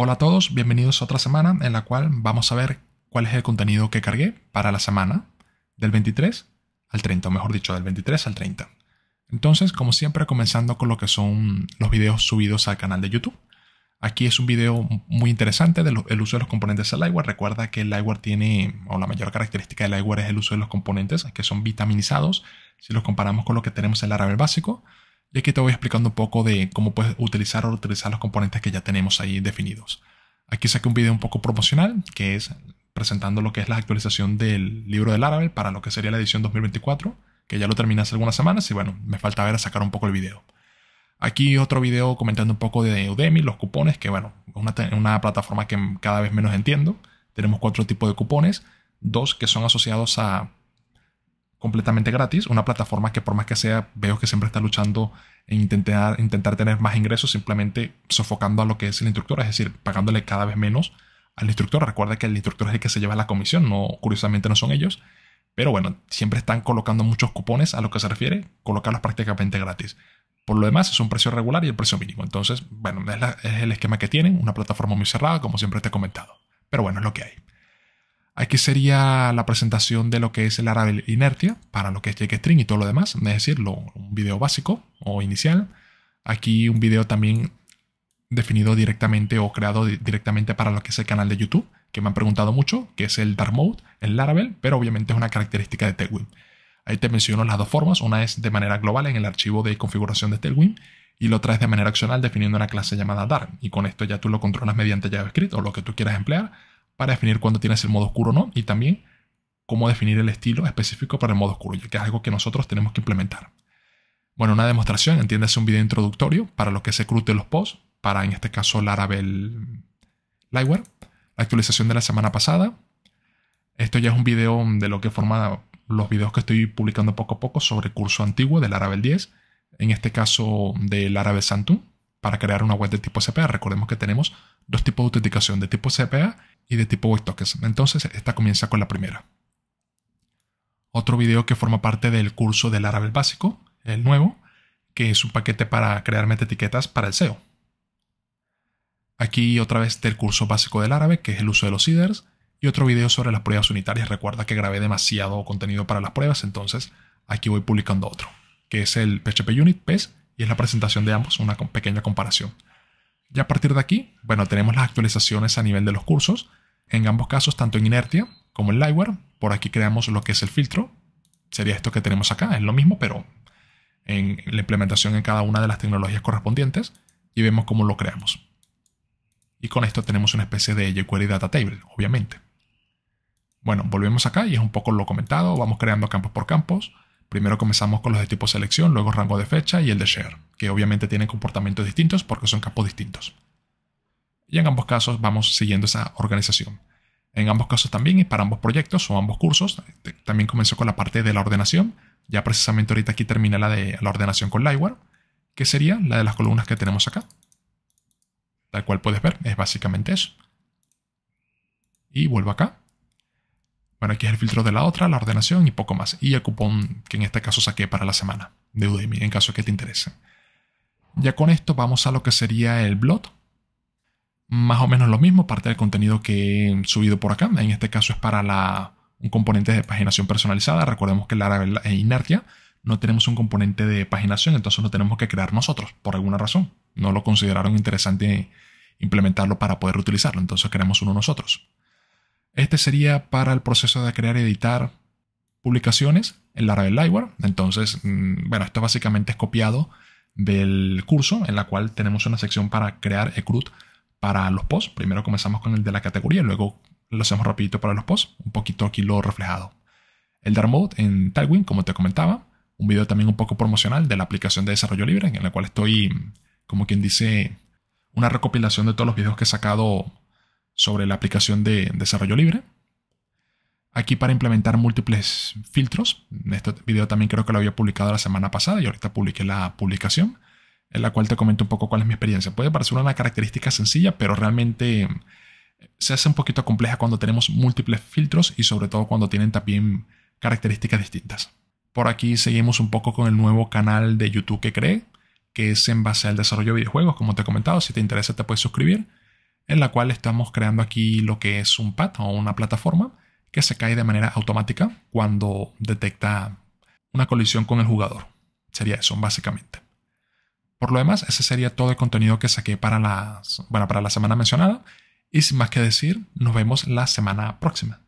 Hola a todos, bienvenidos a otra semana en la cual vamos a ver cuál es el contenido que cargué para la semana del 23 al 30, o mejor dicho, del 23 al 30. Entonces, como siempre, comenzando con lo que son los videos subidos al canal de YouTube. Aquí es un video muy interesante del uso de los componentes del Lightware. Recuerda que el Lightware tiene, o la mayor característica del Lightware es el uso de los componentes que son vitaminizados. Si los comparamos con lo que tenemos en el árabe básico, y aquí te voy explicando un poco de cómo puedes utilizar o utilizar los componentes que ya tenemos ahí definidos. Aquí saqué un video un poco promocional, que es presentando lo que es la actualización del libro del árabe para lo que sería la edición 2024, que ya lo terminé hace algunas semanas y bueno, me falta ver a sacar un poco el video. Aquí otro video comentando un poco de Udemy, los cupones, que bueno, es una, plataforma que cada vez menos entiendo. Tenemos cuatro tipos de cupones, dos que son asociados a completamente gratis, una plataforma que por más que sea, veo que siempre está luchando e intentar, intentar tener más ingresos, simplemente sofocando a lo que es el instructor, es decir, pagándole cada vez menos al instructor. Recuerda que el instructor es el que se lleva la comisión, no, curiosamente no son ellos. Pero bueno, siempre están colocando muchos cupones a lo que se refiere, colocarlos prácticamente gratis. Por lo demás, es un precio regular y el precio mínimo. Entonces, bueno, es, es el esquema que tienen, una plataforma muy cerrada, como siempre te he comentado. Pero bueno, es lo que hay. Aquí sería la presentación de lo que es el Laravel Inertia para lo que es JKstring y todo lo demás, es decir, un video básico o inicial. Aquí un video también definido directamente o creado directamente para lo que es el canal de YouTube, que me han preguntado mucho, que es el Dark Mode, el Laravel, pero obviamente es una característica de Tailwind. Ahí te menciono las dos formas, una es de manera global en el archivo de configuración de Tailwind y la otra es de manera opcional definiendo una clase llamada Dart y con esto ya tú lo controlas mediante JavaScript o lo que tú quieras emplear para definir cuándo tienes el modo oscuro o no y también cómo definir el estilo específico para el modo oscuro, ya que es algo que nosotros tenemos que implementar. Bueno, una demostración, entiéndase un video introductorio para lo que se cruce los posts, para en este caso Laravel Lightware, la actualización de la semana pasada. Esto ya es un video de lo que forma los videos que estoy publicando poco a poco sobre el curso antiguo de Laravel 10, en este caso del Laravel Santum para crear una web de tipo SPA. Recordemos que tenemos dos tipos de autenticación, de tipo CPA y de tipo WebTokens. Entonces, esta comienza con la primera. Otro video que forma parte del curso del árabe básico, el nuevo, que es un paquete para crear meta para el SEO. Aquí otra vez del curso básico del árabe, que es el uso de los seeders, y otro video sobre las pruebas unitarias. Recuerda que grabé demasiado contenido para las pruebas, entonces aquí voy publicando otro, que es el PHP Unit PES y es la presentación de ambos, una pequeña comparación. Ya a partir de aquí, bueno, tenemos las actualizaciones a nivel de los cursos. En ambos casos, tanto en Inertia como en Lightware, por aquí creamos lo que es el filtro. Sería esto que tenemos acá, es lo mismo, pero en la implementación en cada una de las tecnologías correspondientes y vemos cómo lo creamos. Y con esto tenemos una especie de jQuery Data Table, obviamente. Bueno, volvemos acá y es un poco lo comentado, vamos creando campos por campos, Primero comenzamos con los de tipo selección, luego rango de fecha y el de share, que obviamente tienen comportamientos distintos porque son campos distintos. Y en ambos casos vamos siguiendo esa organización. En ambos casos también, y para ambos proyectos o ambos cursos, también comenzó con la parte de la ordenación. Ya precisamente ahorita aquí termina la de la ordenación con Lightware, que sería la de las columnas que tenemos acá. Tal cual puedes ver, es básicamente eso. Y vuelvo acá bueno, aquí es el filtro de la otra, la ordenación y poco más. Y el cupón que en este caso saqué para la semana de Udemy, en caso que te interese. Ya con esto vamos a lo que sería el blog. Más o menos lo mismo, parte del contenido que he subido por acá. En este caso es para la, un componente de paginación personalizada. Recordemos que la e Inertia no tenemos un componente de paginación, entonces lo tenemos que crear nosotros, por alguna razón. No lo consideraron interesante implementarlo para poder utilizarlo, entonces creamos uno nosotros. Este sería para el proceso de crear y editar publicaciones en Laravel Lightware. Entonces, mm, bueno, esto básicamente es copiado del curso en la cual tenemos una sección para crear ECRUT para los posts. Primero comenzamos con el de la categoría, y luego lo hacemos rapidito para los posts, un poquito aquí lo reflejado. El Dark Mode en Tailwind, como te comentaba, un video también un poco promocional de la aplicación de desarrollo libre, en la cual estoy, como quien dice, una recopilación de todos los videos que he sacado sobre la aplicación de desarrollo libre. Aquí para implementar múltiples filtros, En este video también creo que lo había publicado la semana pasada y ahorita publiqué la publicación, en la cual te comento un poco cuál es mi experiencia. Puede parecer una característica sencilla, pero realmente eh, se hace un poquito compleja cuando tenemos múltiples filtros y sobre todo cuando tienen también características distintas. Por aquí seguimos un poco con el nuevo canal de YouTube que cree. que es en base al desarrollo de videojuegos, como te he comentado. Si te interesa te puedes suscribir en la cual estamos creando aquí lo que es un pad o una plataforma que se cae de manera automática cuando detecta una colisión con el jugador. Sería eso, básicamente. Por lo demás, ese sería todo el contenido que saqué para, para la semana mencionada. Y sin más que decir, nos vemos la semana próxima.